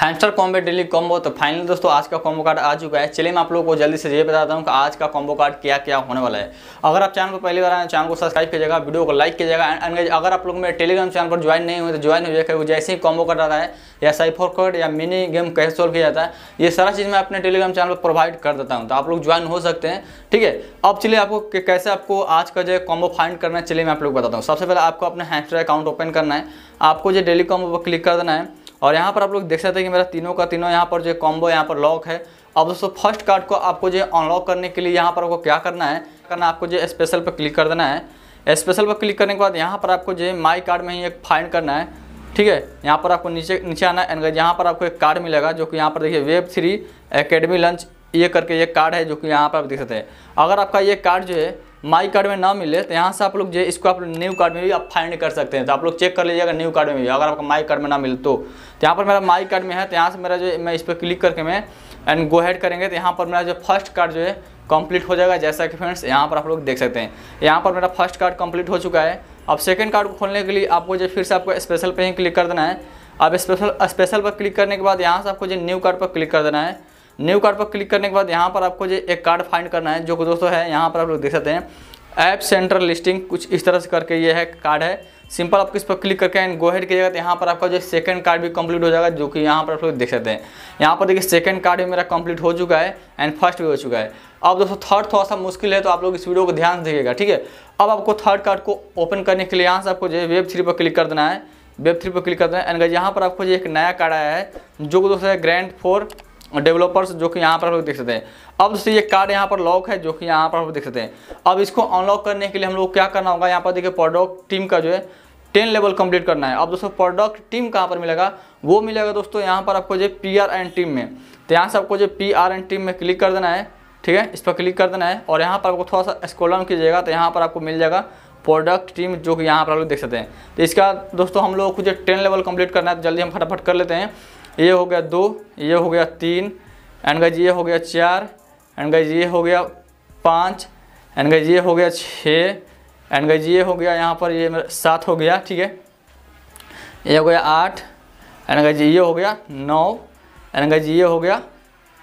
hamster Kombat daily combo तो finally दोस्तों आज का कॉम्बो कार्ड आ चुका है चलिए मैं आप लोगों को जल्दी से ये बताता हूँ कि आज का कॉम्बो कार्ड क्या क्या होने वाला है अगर आप चैनल पर पहली बार आए चैनल को सब्सक्राइब कीजिएगा वीडियो को लाइक कीजिएगा एंड अगर आप लोग मेरे टेलीग्राम चैनल पर ज्वाइन नहीं हुए तो ज्वाइन हो जाएगा जैसे ही कॉम्बो कार्ड आता है या साइफर कार्ड या मिनी गेम कैसे सोल्व किया जाता है ये सारा चीज़ मैं अपने टेलीग्राम चैनल पर प्रोवाइड कर देता हूँ तो आप लोग ज्वाइन हो सकते हैं ठीक है अब चलिए आपको कैसे आपको आज का जो कॉम्बो फाइंड करना है चलिए मैं आप लोग बताता हूँ सबसे पहले आपको अपना हैमस्टर अकाउंट ओपन करना है आपको जो डेली कॉम्बो पर क्लिक कर देना है और यहाँ पर आप लोग देख सकते हैं कि मेरा तीनों का तीनों यहाँ पर जो कॉम्बो यहाँ पर लॉक है अब दोस्तों फर्स्ट कार्ड को आपको जो अनलॉक करने के लिए यहाँ पर आपको क्या करना है करना आपको जो स्पेशल पर क्लिक कर देना है स्पेशल पर क्लिक करने के बाद यहाँ पर आपको जो माई कार्ड में ही एक फाइंड करना है ठीक है यहाँ पर आपको नीचे नीचे आना है एंड यहाँ पर आपको एक कार्ड मिलेगा जो कि यहाँ पर देखिए वेब थ्री एकेडमी लंच ये करके ये कार्ड है जो कि यहाँ पर आप देख सकते हैं अगर आपका ये कार्ड जो है माई कार्ड में ना मिले तो यहाँ से आप लोग जो इसको आप न्यू कार्ड में भी आप फाइंड कर सकते हैं तो आप लोग चेक कर लीजिएगा न्यू कार्ड में भी अगर आपका माई कार्ड में ना मिले तो, तो यहाँ पर मेरा माई कार्ड में है तो यहाँ से मेरा जो मैं इस पर क्लिक करके मैं एंड गो हेड करेंगे तो यहाँ पर मेरा जो फर्स्ट कार्ड जो है कंप्लीट हो जाएगा जैसा कि फ्रेंड्स यहाँ पर आप लोग देख सकते हैं यहाँ पर मेरा फर्स्ट कार्ड कंप्लीट हो चुका है अब सेकंड कार्ड को खोलने के लिए आपको जो फिर से आपको स्पेशल पर ही क्लिक कर देना है अब स्पेशल स्पेशल पर क्लिक करने के बाद यहाँ से आपको जो न्यू कार्ड पर क्लिक कर देना है न्यू कार्ड पर क्लिक करने के बाद यहाँ पर आपको जो एक कार्ड फाइंड करना है जो दोस्तों है यहाँ पर आप लोग देख सकते हैं ऐप सेंट्रल लिस्टिंग कुछ इस तरह से करके ये है कार्ड है सिंपल आपको इस पर क्लिक करके एंड गो हेड कीजिएगा तो यहाँ पर आपका जो सेकंड कार्ड भी कंप्लीट हो जाएगा जो कि यहाँ पर आप लोग देख सकते हैं यहाँ पर देखिए सेकंड कार्ड भी मेरा कंप्लीट हो चुका है एंड फर्स्ट भी हो चुका है अब दोस्तों थर्ड थोड़ा सा मुश्किल है तो आप लोग इस वीडियो को ध्यान से देखिएगा ठीक है अब आपको थर्ड कार्ड को ओपन करने के लिए यहाँ से आपको जो है वेब थ्री पर क्लिक कर देना है वेब थ्री पर क्लिक कर देना है एंड यहाँ पर आपको जो एक नया कार्ड आया है जो दोस्तों है ग्रैंड फोर डेवलपर्स जो कि यहाँ पर हम लोग देख सकते हैं अब दोस्तों ये कार्ड यहाँ पर लॉक है जो कि यहाँ पर हम लोग देख सकते हैं अब इसको अनलॉक करने के लिए हम लोग क्या करना होगा यहाँ पर देखिए प्रोडक्ट टीम का जो है टेन लेवल कंप्लीट करना है अब दोस्तों प्रोडक्ट टीम कहाँ पर मिलेगा वो मिलेगा दोस्तों यहाँ पर आपको जो पी आर एंड टीम में तो यहाँ से आपको जो पी आर एंड टीम में क्लिक कर देना है ठीक है इस पर क्लिक कर देना है और यहाँ पर आपको थोड़ा सा स्क्रॉल डाउन कीजिएगा तो यहाँ पर आपको मिल जाएगा प्रोडक्ट टीम जो कि यहाँ पर आप लोग देख सकते हैं तो इसका दोस्तों हम लोग को जो टेन लेवल कम्प्लीट करना है तो जल्दी हम फटाफट कर लेते हैं ये हो गया दो ये हो गया तीन एंड गज ये हो गया चार एंड गज ये हो गया पाँच एंड गज ये हो गया छः एंड गज ये हो गया यहाँ पर ये मेरा सात हो गया ठीक है ये हो गया आठ एंड गज ये हो गया नौ एंड गज ये हो गया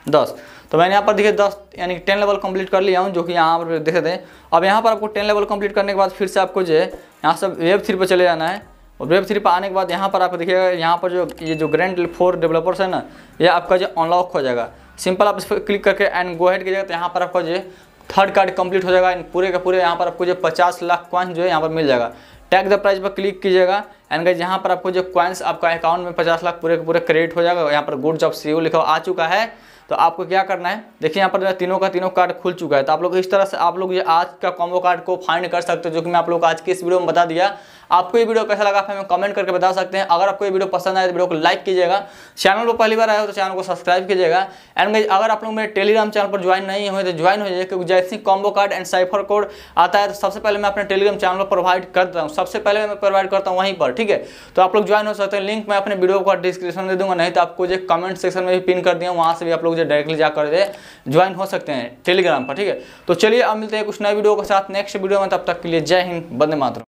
दस तो मैंने यहाँ पर देखिए दस यानी कि टेन लेवल कंप्लीट कर लिया हूँ जो कि यहाँ पर देख सकते हैं अब यहाँ पर आपको टेन लेवल कंप्लीट करने के बाद फिर से आपको जो है यहाँ से वेब थ्री पर चले जाना है और वेब थ्री पर आने के बाद यहाँ पर आप देखिएगा यहाँ पर जो ये जो ग्रैंड फोर डेवलपर्स है ना ये आपका जो अनलॉक हो जाएगा सिंपल आप इस पर क्लिक करके एंड गो हेड कीजिएगा तो यहाँ पर आपका जो थर्ड कार्ड कंप्लीट हो जाएगा पूरे का पूरे यहाँ पर आपको जो पचास लाख क्वाइंस जो है यहाँ पर मिल जाएगा टैग द प्राइस पर क्लिक कीजिएगा एंड गाइज यहाँ पर आपको जो कॉइन्स आपका अकाउंट में पचास लाख पूरे पूरे क्रेडिट हो जाएगा यहाँ पर गुड जॉब सी लिखा आ चुका है तो आपको क्या करना है देखिए यहाँ पर तीनों का तीनों कार्ड खुल चुका है तो आप लोग इस तरह से आप लोग ये आज का कॉम्बो कार्ड को फाइंड कर सकते हो जो कि मैं आप लोग आज की इस वीडियो में बता दिया आपको ये वीडियो कैसा लगा आप हमें कमेंट करके बता सकते हैं अगर आपको ये वीडियो पसंद आए तो वीडियो को लाइक कीजिएगा चैनल पर पहली बार आए हो तो चैनल को सब्सक्राइब कीजिएगा एंड अगर आप लोग मेरे टेलीग्राम चैनल पर ज्वाइन नहीं हुए तो ज्वाइन हो जाइए क्योंकि जैसे ही combo card and cipher code आता है तो सबसे पहले मैं अपने टेलीग्राम चैनल पर प्रोवाइड करता हूँ सबसे पहले मैं प्रोवाइड करता हूँ वहीं पर ठीक है तो आप लोग ज्वाइन हो सकते हैं लिंक मैं अपने वीडियो का डिस्क्रिप्शन दे दूंगा नहीं तो आपको जो कमेंट सेक्शन में भी पिन कर दिया वहाँ से भी आप लोग जो डायरेक्टली जाकर ज्वाइन हो सकते हैं टेलीग्राम पर ठीक है तो चलिए अब मिलते हैं कुछ नए वीडियो के साथ नेक्स्ट वीडियो में तब तक के लिए जय हिंद बंदे मातरम